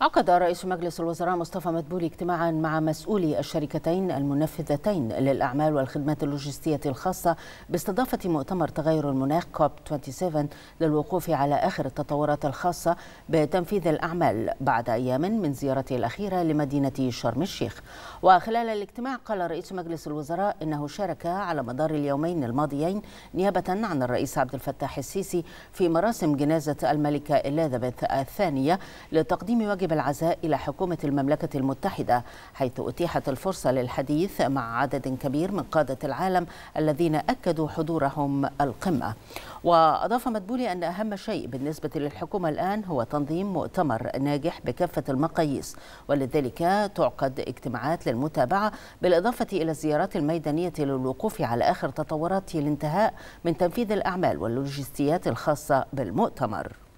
عقد رئيس مجلس الوزراء مصطفى مدبولي اجتماعا مع مسؤولي الشركتين المنفذتين للأعمال والخدمات اللوجستية الخاصة باستضافة مؤتمر تغير المناخ كوب 27 للوقوف على آخر التطورات الخاصة بتنفيذ الأعمال بعد أيام من زيارته الأخيرة لمدينة شرم الشيخ وخلال الاجتماع قال رئيس مجلس الوزراء إنه شارك على مدار اليومين الماضيين نيابة عن الرئيس عبد الفتاح السيسي في مراسم جنازة الملكة إليزابيث الثانية لتقديم واجب جانب العزاء إلى حكومة المملكة المتحدة حيث أتيحت الفرصة للحديث مع عدد كبير من قادة العالم الذين أكدوا حضورهم القمة وأضاف مدبولي أن أهم شيء بالنسبة للحكومة الآن هو تنظيم مؤتمر ناجح بكافة المقاييس ولذلك تعقد اجتماعات للمتابعة بالإضافة إلى الزيارات الميدانية للوقوف على آخر تطورات الانتهاء من تنفيذ الأعمال واللوجستيات الخاصة بالمؤتمر